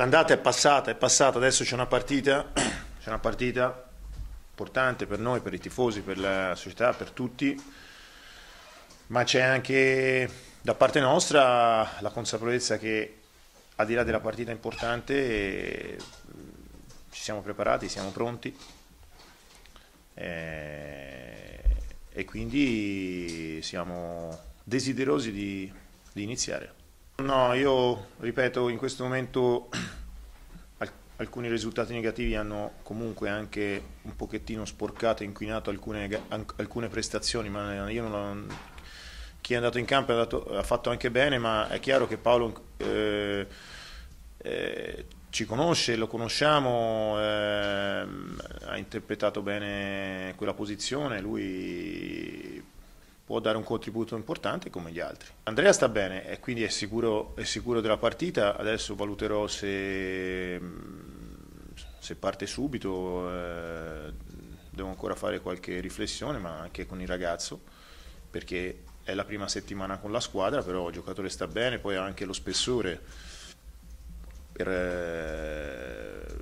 l'andata è passata, è passata, adesso c'è una partita, c'è una partita importante per noi, per i tifosi, per la società, per tutti, ma c'è anche da parte nostra la consapevolezza che al di là della partita importante ci siamo preparati, siamo pronti eh, e quindi siamo desiderosi di, di iniziare. No, io ripeto, in questo momento alcuni risultati negativi hanno comunque anche un pochettino sporcato, e inquinato alcune, alcune prestazioni, ma io non ho, chi è andato in campo andato, ha fatto anche bene, ma è chiaro che Paolo eh, eh, ci conosce, lo conosciamo, eh, ha interpretato bene quella posizione, lui può dare un contributo importante come gli altri. Andrea sta bene e quindi è sicuro, è sicuro della partita, adesso valuterò se, se parte subito, eh, devo ancora fare qualche riflessione ma anche con il ragazzo perché è la prima settimana con la squadra, però il giocatore sta bene, poi ha anche lo spessore per, eh,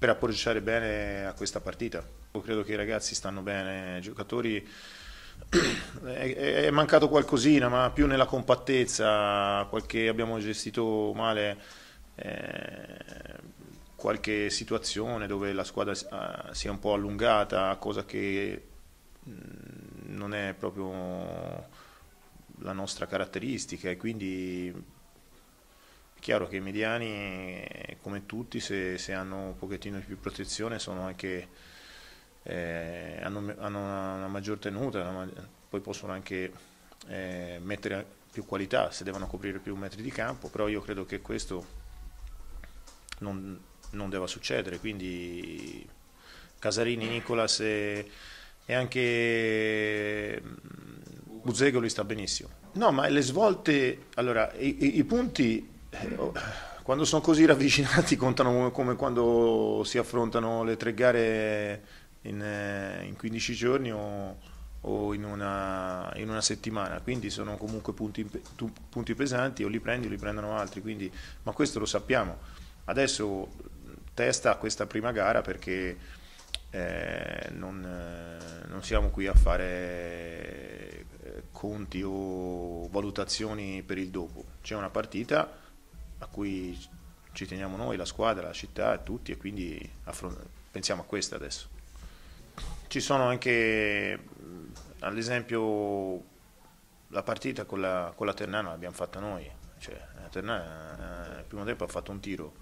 per approcciare bene a questa partita. Io credo che i ragazzi stanno bene, i giocatori eh, è, mancato qualcosina, ma più nella compattezza, qualche, abbiamo gestito male eh, qualche situazione dove la squadra ah, si è un po' allungata, cosa che mm, non è proprio la nostra caratteristica e quindi è chiaro che i mediani come tutti se, se hanno un pochettino di più protezione sono anche eh, hanno, hanno una, una, maggior tenuta, una, poi possono anche eh, mettere più qualità se devono coprire più metri di campo, però io credo che questo non, non debba succedere, quindi Casarini, Nicolas e, e anche Buzzegoli mm, sta benissimo. No, ma le svolte, allora i, i punti... Eh, quando sono così ravvicinati contano come quando si affrontano le tre gare in, eh, in 15 giorni o, o in, una, in, una, settimana, quindi sono comunque punti, punti pesanti, o li prendi o li prendono altri, quindi, ma questo lo sappiamo. Adesso testa questa prima gara perché eh, non, eh, non, siamo qui a fare eh, conti o valutazioni per il dopo. C'è una partita a cui ci teniamo noi, la squadra, la città, tutti e quindi pensiamo a questa adesso. Ci sono anche, ad esempio, la partita con la, con la Ternana l'abbiamo fatta noi. Cioè, la Ternana nel eh, primo tempo ha fatto un tiro.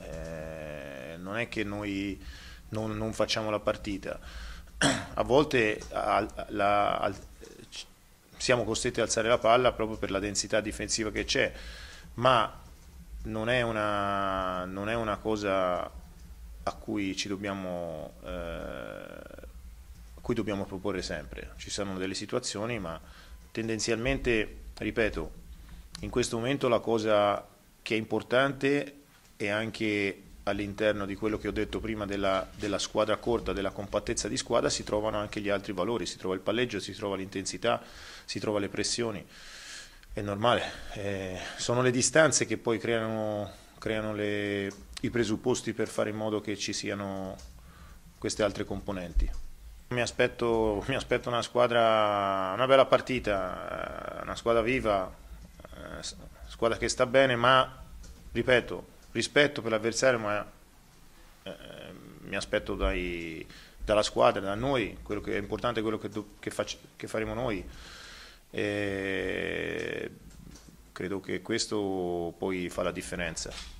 Eh, non è che noi non, non, facciamo la partita. A volte al, la, al, siamo costretti ad alzare la palla proprio per la densità difensiva che c'è, ma non è, una, non è una, cosa a cui ci dobbiamo eh, cui dobbiamo proporre sempre. Ci saranno delle situazioni, ma tendenzialmente, ripeto, in questo momento la cosa che è importante è anche all'interno di quello che ho detto prima della, della, squadra corta, della compattezza di squadra, si trovano anche gli altri valori, si trova il palleggio, si trova l'intensità, si trova le pressioni. È normale, eh, sono le distanze che poi creano, creano le, i presupposti per fare in modo che ci siano queste altre componenti. Mi aspetto, mi aspetto una, squadra, una bella partita, eh, una squadra viva, una eh, squadra che sta bene, ma ripeto, rispetto per l'avversario, ma eh, mi aspetto dai, dalla squadra, da noi, quello che è importante è quello che, che, faccio, che faremo noi. E credo che questo poi fa la differenza.